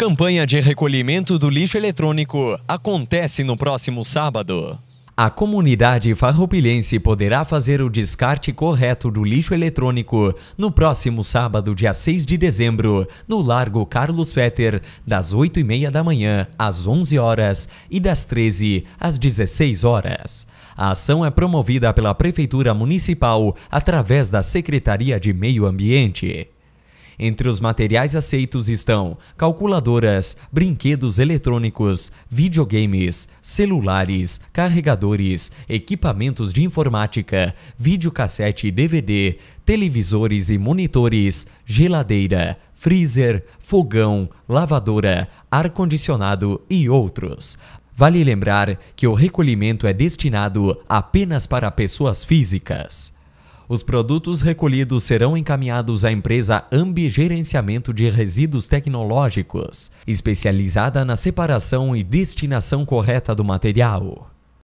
Campanha de recolhimento do lixo eletrônico acontece no próximo sábado. A comunidade farroupilhense poderá fazer o descarte correto do lixo eletrônico no próximo sábado, dia 6 de dezembro, no Largo Carlos Fetter, das 8h30 da manhã às 11 horas e das 13 às 16 horas. A ação é promovida pela Prefeitura Municipal através da Secretaria de Meio Ambiente. Entre os materiais aceitos estão calculadoras, brinquedos eletrônicos, videogames, celulares, carregadores, equipamentos de informática, videocassete e DVD, televisores e monitores, geladeira, freezer, fogão, lavadora, ar-condicionado e outros. Vale lembrar que o recolhimento é destinado apenas para pessoas físicas. Os produtos recolhidos serão encaminhados à empresa Ambi Gerenciamento de Resíduos Tecnológicos, especializada na separação e destinação correta do material.